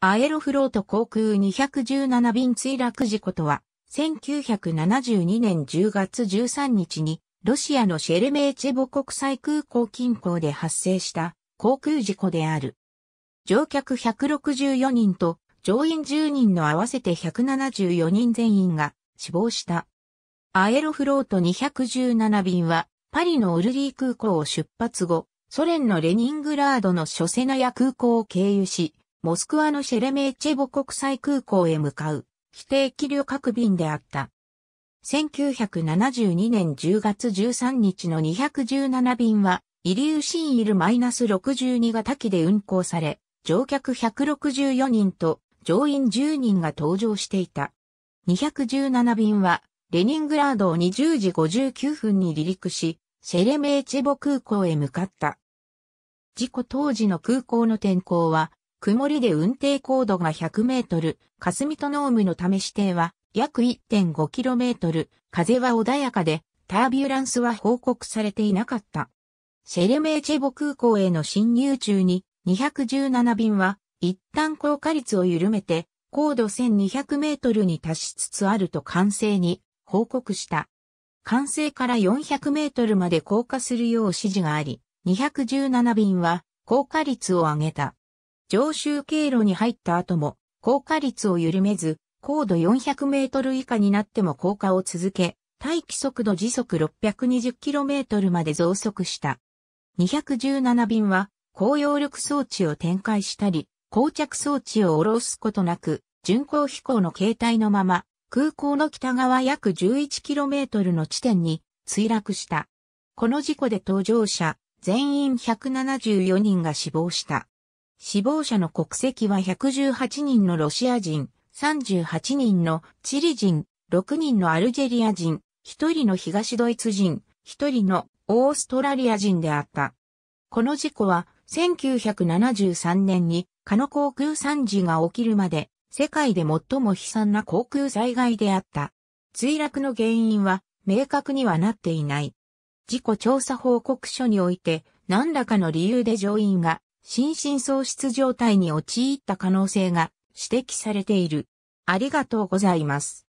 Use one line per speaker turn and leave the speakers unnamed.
アエロフロート航空217便墜落事故とは、1972年10月13日に、ロシアのシェルメーチェボ国際空港近郊で発生した航空事故である。乗客164人と乗員10人の合わせて174人全員が死亡した。アエロフロート217便は、パリのオルリー空港を出発後、ソ連のレニングラードのショセナヤ空港を経由し、モスクワのシェレメーチェボ国際空港へ向かう、非定期旅客便であった。1972年10月13日の217便は、イリューシンイル -62 型機で運行され、乗客164人と乗員10人が搭乗していた。217便は、レニングラードを20時59分に離陸し、シェレメーチェボ空港へ向かった。事故当時の空港の天候は、曇りで運転高度が100メートル、霞とノームの試し定は約1 5トル、風は穏やかで、タービュランスは報告されていなかった。シェレメーチェボ空港への侵入中に217便は一旦降下率を緩めて高度1200メートルに達しつつあると完成に報告した。完成から400メートルまで降下するよう指示があり、217便は降下率を上げた。上州経路に入った後も、降下率を緩めず、高度400メートル以下になっても降下を続け、大気速度時速6 2 0トルまで増速した。217便は、高揚力装置を展開したり、膠着装置を下ろすことなく、巡航飛行の形態のまま、空港の北側約1 1トルの地点に墜落した。この事故で搭乗者全員174人が死亡した。死亡者の国籍は118人のロシア人、38人のチリ人、6人のアルジェリア人、1人の東ドイツ人、1人のオーストラリア人であった。この事故は1973年にカノ航空惨事が起きるまで世界で最も悲惨な航空災害であった。墜落の原因は明確にはなっていない。事故調査報告書において何らかの理由で乗員が心神喪失状態に陥った可能性が指摘されている。ありがとうございます。